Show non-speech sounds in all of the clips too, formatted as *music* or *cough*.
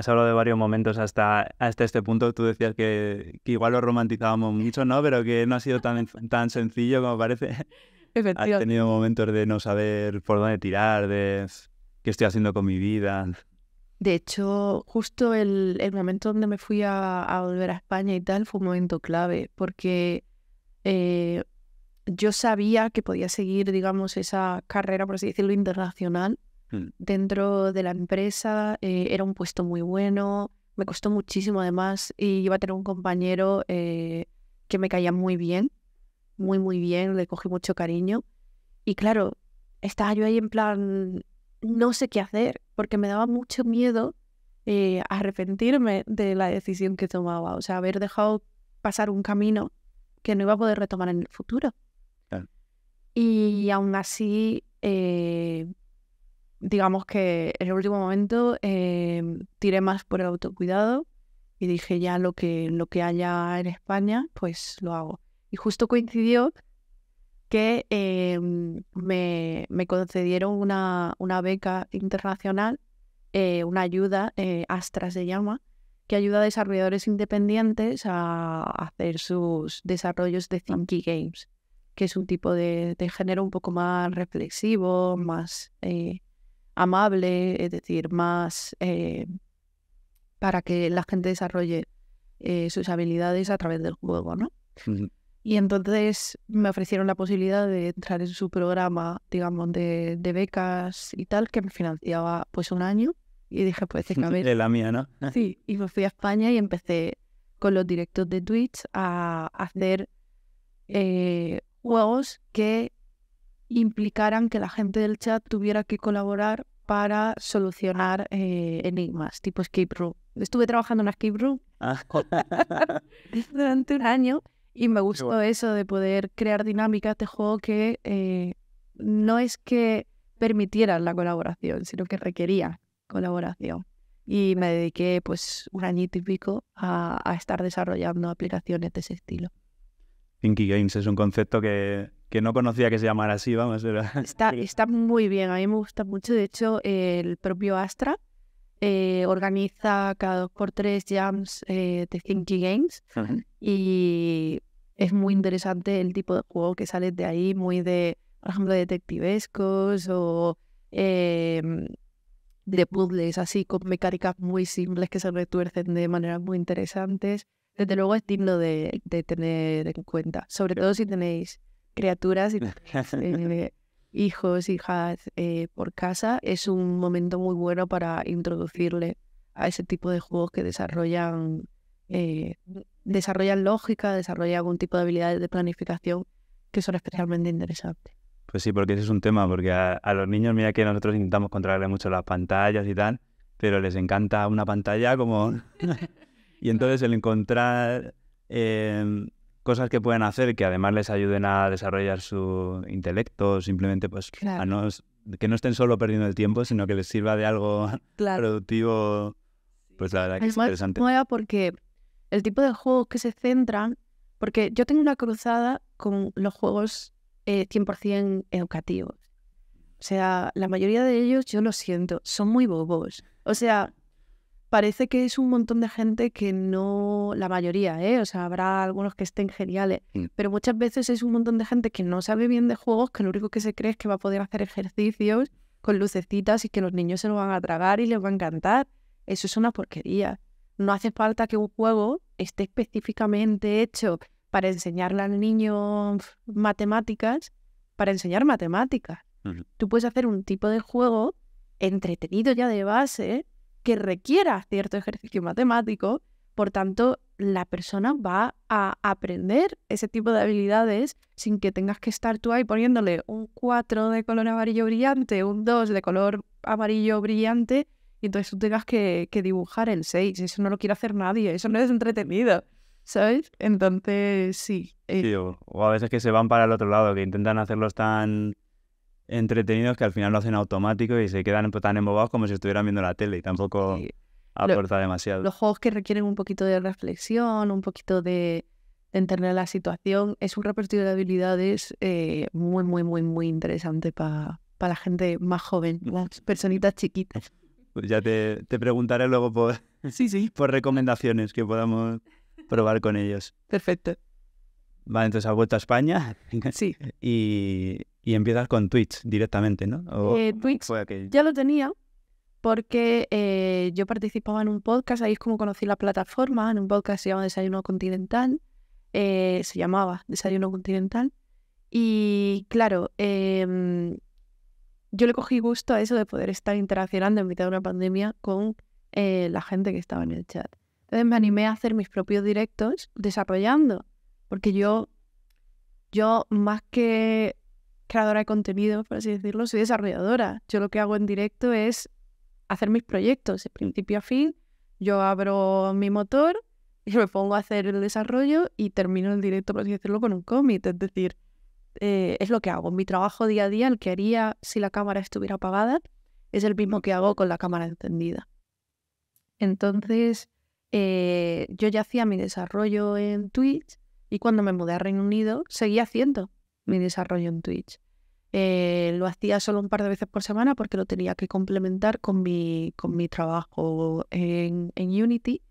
has hablado de varios momentos hasta, hasta este punto. Tú decías que, igual lo romantizábamos mucho, ¿no? Pero que no ha sido tan, tan sencillo como parece. *laughs* Has tenido momentos de no saber por dónde tirar, de qué estoy haciendo con mi vida. De hecho, justo el, el momento donde me fui a, volver a España y tal fue un momento clave, porque eh, yo sabía que podía seguir, digamos, esa carrera, por así decirlo, internacional, Mm. Dentro de la empresa eh, era un puesto muy bueno, me costó muchísimo además y iba a tener un compañero eh, que me caía muy bien, muy, muy bien, le cogí mucho cariño. Y claro, estaba yo ahí en plan, no sé qué hacer, porque me daba mucho miedo eh, arrepentirme de la decisión que tomaba, o sea, haber dejado pasar un camino que no iba a poder retomar en el futuro. Y aún así, eh, digamos que en el último momento em, tiré más por el autocuidado y dije ya lo que, lo que haya en España, pues lo hago. Y justo coincidió que em, me, concedieron una, una beca internacional, eh, una ayuda, eh, Astra se llama, que ayuda a desarrolladores independientes a hacer sus desarrollos de Thinky Games, que es un tipo de, de género un poco más reflexivo, más eh, amable, es decir, más eh, para que la gente desarrolle eh, sus habilidades a través del juego, ¿no? Y entonces me ofrecieron la posibilidad de entrar en su programa, digamos, de, becas y tal, que me financiaba pues un año. Y dije, pues *laughs* De la mía, ¿no? *laughs* sí, y me fui a España y empecé con los directos de Twitch a hacer eh, juegos que implicaran que la gente del chat tuviera que colaborar para solucionar eh, enigmas tipo escape room. Estuve trabajando en escape room ah. *laughs* durante un año y me gustó eso de poder crear dinámicas de juego que eh, no es que permitieran la colaboración, sino que requería colaboración. Y me dediqué pues un año típico a, estar desarrollando aplicaciones de ese estilo. Pinky Games es un concepto que que no conocía que se llamara así, vamos. *laughs* Está, está muy bien, a mí me gusta mucho. De hecho, el propio Astra eh, organiza cada dos por tres jams eh, de Thinking Games y es muy interesante el tipo de juego que sale de ahí, muy de, por ejemplo, detectivescos o em, de puzzles así con mecánicas muy simples que se retuercen de maneras muy interesantes. Desde luego es digno de tener en cuenta, sobre todo si tenéis criaturas y *laughs* pues, eh, hijos, hijas eh, por casa, es un momento muy bueno para introducirle a ese tipo de juegos que desarrollan, eh, desarrollan lógica, desarrollan algún tipo de habilidades de planificación que son especialmente interesantes. Pues sí, porque ese es un tema, porque a, los niños, mira que nosotros intentamos controlarle mucho las pantallas y tal, pero les encanta una pantalla como... *laughs* y entonces el encontrar eh, cosas que pueden hacer que además les ayuden a desarrollar su intelecto, simplemente pues que no estén solo perdiendo el tiempo, sino que les sirva de algo *laughs* productivo, pues la verdad que es, interesante. Nueva porque el tipo de juegos que se centran, porque yo tengo una cruzada con los juegos 100% eh, educativos. O sea, la mayoría de ellos, yo lo siento, son muy bobos. O sea, parece que es un montón de gente que no, la mayoría, ¿eh? o sea, habrá algunos que estén geniales, mm. pero muchas veces es un montón de gente que no sabe bien de juegos, que lo único que se cree es que va a poder hacer ejercicios con lucecitas y que los niños se lo van a tragar y les va a encantar. Eso es una porquería. No hace falta que un juego esté específicamente hecho para enseñarle al niño matemáticas, para enseñar matemáticas. Tú puedes hacer un tipo de juego entretenido ya de base, que requiera cierto ejercicio matemático, por tanto, la persona va a aprender ese tipo de habilidades sin que tengas que estar tú ahí poniéndole un 4 de color amarillo brillante, un 2 de color amarillo brillante, y entonces tú tengas que, dibujar el 6. Eso no lo quiere hacer nadie, eso no es entretenido. ¿Sabes? Entonces, sí. o, o, a veces que se van para el otro lado, que intentan hacerlos tan entretenidos que al final lo hacen automático y se quedan tan embobados como si estuvieran viendo la tele y tampoco aporta demasiado. Los juegos que requieren un poquito de reflexión, un poquito de, entender la situación, es un repertorio de habilidades eh, muy, muy, muy, muy interesante para la gente más joven, *laughs* las personitas chiquitas. Pues ya te, preguntaré luego por, sí, sí. *laughs* por recomendaciones que podamos probar con ellos. Perfecto. Vale, entonces ha vuelto a España. Sí. *laughs* Y, y empiezas con Twitch directamente, ¿no? Eh, Twitch ya lo tenía porque eh, yo participaba en un podcast, ahí es como conocí la plataforma, en un podcast se llama Desayuno Continental, eh, se llamaba Desayuno Continental. Y claro, em, yo le cogí gusto a eso de poder estar interaccionando en mitad de una pandemia con la gente que estaba en el chat. Entonces me animé a hacer mis propios directos desarrollando, porque yo, yo más que creadora de contenido, por así decirlo, soy desarrolladora. Yo lo que hago en directo es hacer mis proyectos de principio a fin. Yo abro mi motor *laughs* y me pongo a hacer el desarrollo y termino el directo, por así decirlo, con un commit. Es decir, eh, es lo que hago. Mi trabajo día a día, el que haría si la cámara estuviera apagada, es el mismo que hago con la cámara encendida. Entonces, eh, yo ya hacía mi desarrollo en Twitch y cuando me mudé a Reino Unido, seguía haciendo mi desarrollo en Twitch. Eh, lo hacía solo un par de veces por semana porque lo tenía que complementar con mi, con mi trabajo en, Unity,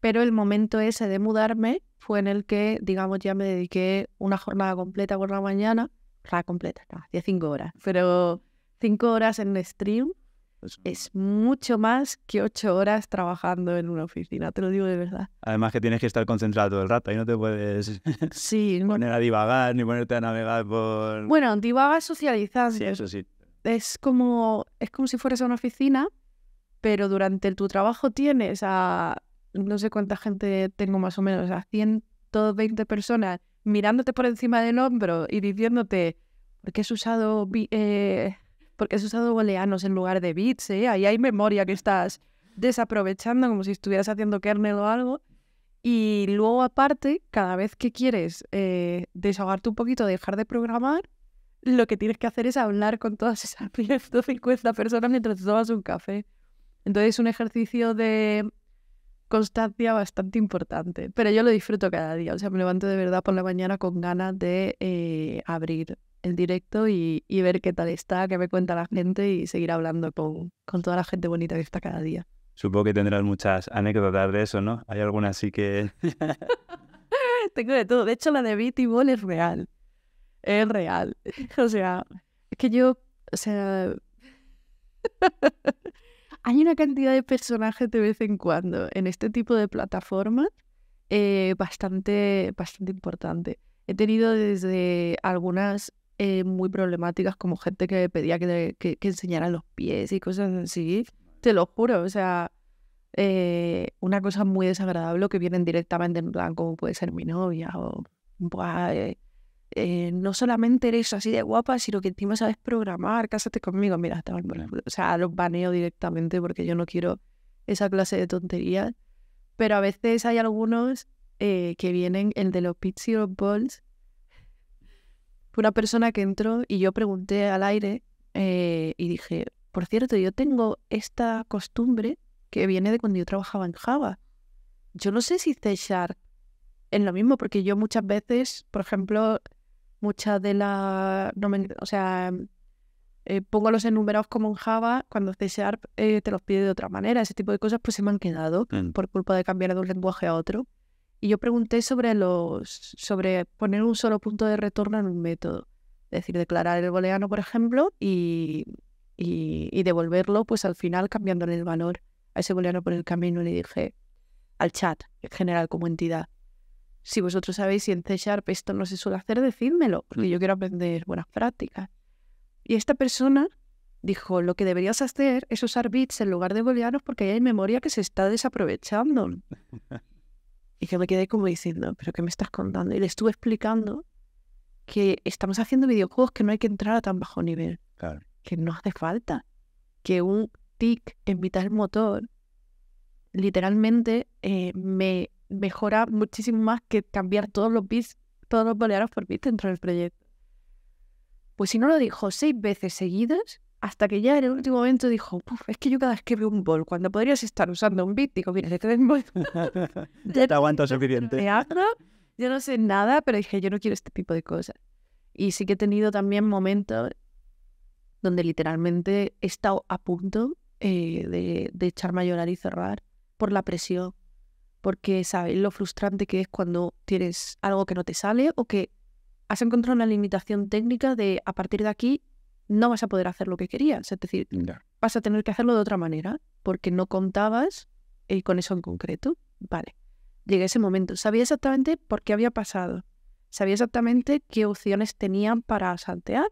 pero el momento ese de mudarme fue en el que, digamos, ya me dediqué una jornada completa por la mañana, jornada completa, no, hacía cinco horas, pero cinco horas en stream es mucho más que ocho horas trabajando en una oficina, te lo digo de verdad. Además que tienes que estar concentrado todo el rato y no te puedes *laughs* poner a divagar ni ponerte a navegar por... Bueno, divagas socializando. Sí, eso sí. Es como, es como si fueras a una oficina, pero durante tu trabajo tienes a, no sé cuánta gente tengo más o menos, a 120 personas mirándote por encima del hombro y diciéndote, ¿por qué has usado... Eh, porque has usado booleanos en lugar de bits, ¿eh? Ahí hay memoria que estás desaprovechando como si estuvieras haciendo kernel o algo. Y luego aparte, cada vez que quieres eh, desahogarte un poquito, dejar de programar, lo que tienes que hacer es hablar con todas esas 150 *laughs* personas mientras tomas un café. Entonces es un ejercicio de constancia bastante importante, pero yo lo disfruto cada día, o sea, me levanto de verdad por la mañana con ganas de eh, abrir directo y, ver qué tal está, qué me cuenta la gente y seguir hablando con, toda la gente bonita que está cada día. Supongo que tendrás muchas anécdotas de eso, ¿no? Hay alguna así que... *laughs* Tengo de todo. De hecho, la de y Ball es real. Es real. *laughs* o sea, es que yo, o sea... *laughs* Hay una cantidad de personajes de vez en cuando en este tipo de plataformas eh, bastante, bastante importante. He tenido desde algunas eh, muy problemáticas, como gente que pedía que, que, enseñaran los pies y cosas así. Te lo juro, o sea, eh, una cosa muy desagradable que vienen directamente en plan, como puede ser mi novia o. Eh, no solamente eres así de guapa, sino que encima sabes programar, cásate conmigo. Mira, estaba O sea, los baneo directamente porque yo no quiero esa clase de tonterías. Pero a veces hay algunos que vienen, el de los los Balls, fue una persona que entró y yo pregunté al aire eh, y dije, por cierto, yo tengo esta costumbre que viene de cuando yo trabajaba en Java. Yo no sé si C Sharp es lo mismo, porque yo muchas veces, por ejemplo, muchas de las... o sea, eh, pongo los enumerados como en Java, cuando C Sharp eh, te los pide de otra manera. Ese tipo de cosas pues se me han quedado por culpa de cambiar de un lenguaje a otro. Y yo pregunté sobre, los, sobre poner un solo punto de retorno en un método. Es decir, declarar el booleano, por ejemplo, y, devolverlo pues al final cambiándole el valor a ese booleano por el camino. Le dije al chat en general como entidad, si vosotros sabéis si en C Sharp esto no se suele hacer, decídmelo, porque yo quiero aprender buenas prácticas. Y esta persona dijo, lo que deberías hacer es usar bits en lugar de booleanos porque hay memoria que se está desaprovechando. *laughs* Y que me quedé como diciendo, ¿pero qué me estás contando? Y le estuve explicando que estamos haciendo videojuegos que no hay que entrar a tan bajo nivel. Claro. Que no hace falta. Que un tic en vital motor literalmente eh, me mejora muchísimo más que cambiar todos los bits, todos los boleados por bits dentro del proyecto. Pues si no lo dijo seis veces seguidas, hasta que ya en el último momento dijo, es que yo cada vez que veo un bol, cuando podrías estar usando un bit, mira, *laughs* te aguanto suficiente. yo no sé nada, pero dije, yo no quiero este tipo de cosas. Y sí que he tenido también momentos donde literalmente he estado a punto eh, de, de echarme a llorar y cerrar por la presión. Porque sabes lo frustrante que es cuando tienes algo que no te sale o que has encontrado una limitación técnica de a partir de aquí no vas a poder hacer lo que querías. Es decir, vas a tener que hacerlo de otra manera porque no contabas eh, con eso en concreto. Vale, llegué a ese momento. Sabía exactamente por qué había pasado. Sabía exactamente qué opciones tenían para saltear.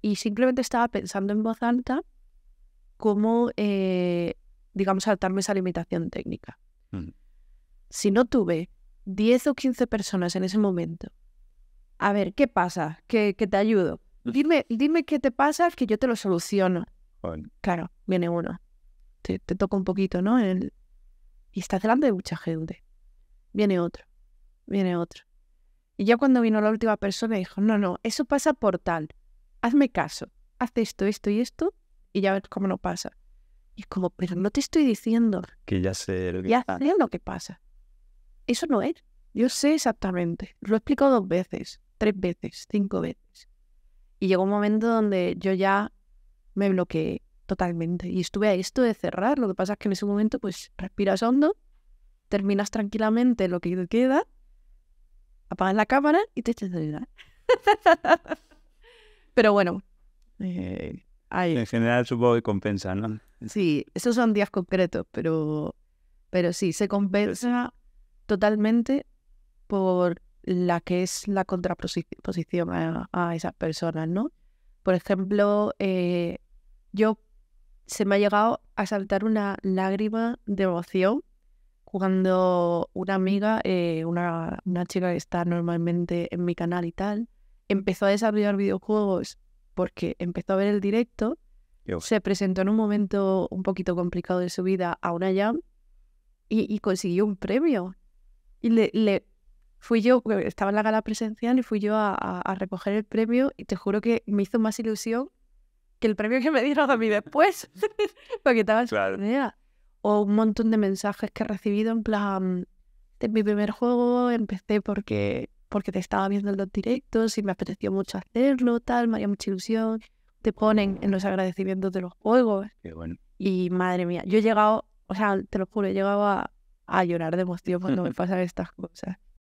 Y simplemente estaba pensando en voz alta cómo, eh, digamos, saltarme esa limitación técnica. Mm. Si no tuve 10 o 15 personas en ese momento, a ver, ¿qué pasa? ¿Qué, que te ayudo? dime, qué te pasa, que yo te lo soluciono. Claro, viene uno. Te, toca un poquito, ¿no? Y estás delante de mucha gente. Viene otro, viene otro. Y ya cuando vino la última persona, dijo, no, no, eso pasa por tal. Hazme caso. Haz esto, esto y esto, y ya ves cómo no pasa. Y es como, pero no te estoy diciendo. Que ya sé lo que ya sé lo que pasa. Eso no es. Yo sé exactamente. Lo he explicado dos veces, tres veces, cinco veces. Y llegó un momento donde yo ya me bloqueé totalmente y estuve a esto de cerrar. Lo que pasa es que en ese momento pues respiras hondo, terminas tranquilamente lo que te queda, apagas la cámara y te echas a *laughs* Pero bueno. Eh, en general supongo que compensa, ¿no? Sí, esos son días concretos, pero, pero sí, se compensa totalmente por la que es la contraposición a, esas personas, ¿no? Por ejemplo, eh, yo se me ha llegado a saltar una lágrima de emoción cuando una amiga, eh, una, chica que está normalmente en mi canal y tal, empezó a desarrollar videojuegos porque empezó a ver el directo, se presentó en un momento un poquito complicado de su vida a una jam y, consiguió un premio. Y le fui yo, estaba en la gala presencial y fui yo a, recoger el premio y te juro que me hizo más ilusión que el premio que me dieron a mí después, *laughs* porque estaba O un montón de mensajes que he recibido en plan, de este mi primer juego empecé porque, porque te estaba viendo en los directos y me apeteció mucho hacerlo, tal, me había mucha ilusión. Te ponen en los agradecimientos de los juegos. Y madre mía, yo he llegado, o sea, te lo juro, he llegado a, a llorar de emoción cuando me pasan estas cosas.